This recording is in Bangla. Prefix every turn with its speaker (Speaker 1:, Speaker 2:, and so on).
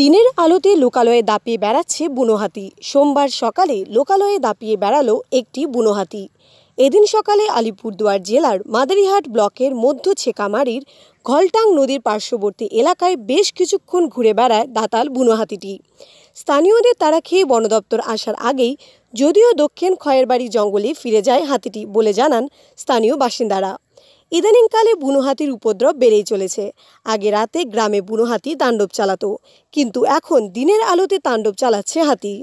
Speaker 1: দিনের আলোতে লোকালয়ে দাপিয়ে বেড়াচ্ছে বুনো হাতি সোমবার সকালে লোকালয়ে দাপিয়ে বেড়ালো একটি বুনো হাতি এদিন সকালে আলিপুরদুয়ার জেলার মাদারিহাট ব্লকের মধ্য ছেকামারির ঘলটাং নদীর পার্শ্ববর্তী এলাকায় বেশ কিছুক্ষণ ঘুরে বেড়ায় দাতাল বুনো হাতিটি স্থানীয়দের তারা খেয়ে বনদপ্তর আসার আগেই যদিও দক্ষিণ খয়েরবাড়ি জঙ্গলে ফিরে যায় হাতিটি বলে জানান স্থানীয় বাসিন্দারা ইদানিংকালে বুনো হাতির উপদ্রব বেড়েই চলেছে আগে রাতে গ্রামে বুনো হাতি তাণ্ডব চালাতো কিন্তু এখন দিনের আলোতে তাণ্ডব চালাচ্ছে হাতি